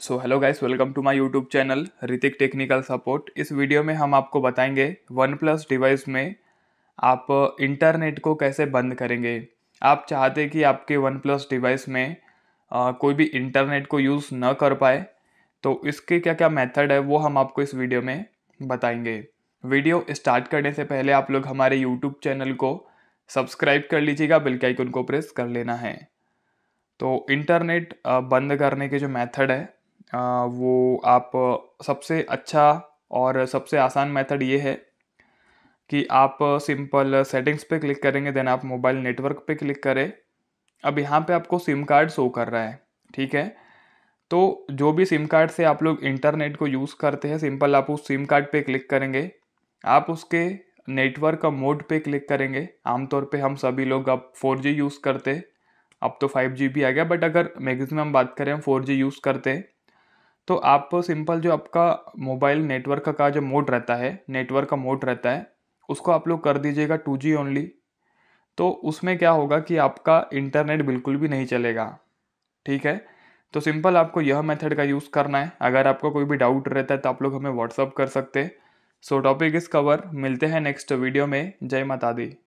so hello guys welcome to my YouTube channel Hrithik technical support इस video में हम आपको बताएंगे वन प्लस डिवाइस में आप इंटरनेट uh, को कैसे बंद करेंगे आप चाहते कि आपके वन प्लस डिवाइस में आ, uh, कोई भी इंटरनेट को यूज़ न कर पाए तो इसके क्या क्या मेथड है वो हम आपको इस वीडियो में बताएंगे वीडियो स्टार्ट करने से पहले आप लोग हमारे यूट्यूब चैनल को सब्सक्राइब कर लीजिएगा बिल के आइकन को प्रेस कर लेना है तो इंटरनेट uh, बंद करने के जो मेथड है वो आप सबसे अच्छा और सबसे आसान मेथड ये है कि आप सिंपल सेटिंग्स पे क्लिक करेंगे देन आप मोबाइल नेटवर्क पे क्लिक करें अब यहाँ पे आपको सिम कार्ड शो कर रहा है ठीक है तो जो भी सिम कार्ड से आप लोग इंटरनेट को यूज़ करते हैं सिंपल आप उस सिम कार्ड पे क्लिक करेंगे आप उसके नेटवर्क का मोड पे क्लिक करेंगे आमतौर पे हम सभी लोग अब फोर यूज़ करते अब तो फाइव भी आ गया बट अगर मैगजिम बात करें हम फोर यूज़ करते तो आप सिंपल जो आपका मोबाइल नेटवर्क का जो मोड रहता है नेटवर्क का मोड रहता है उसको आप लोग कर दीजिएगा टू जी ओनली तो उसमें क्या होगा कि आपका इंटरनेट बिल्कुल भी नहीं चलेगा ठीक है तो सिंपल आपको यह मेथड का यूज़ करना है अगर आपको कोई भी डाउट रहता है तो आप लोग हमें व्हाट्सअप कर सकते सो टॉपिक इस कवर मिलते हैं नेक्स्ट वीडियो में जय माता दी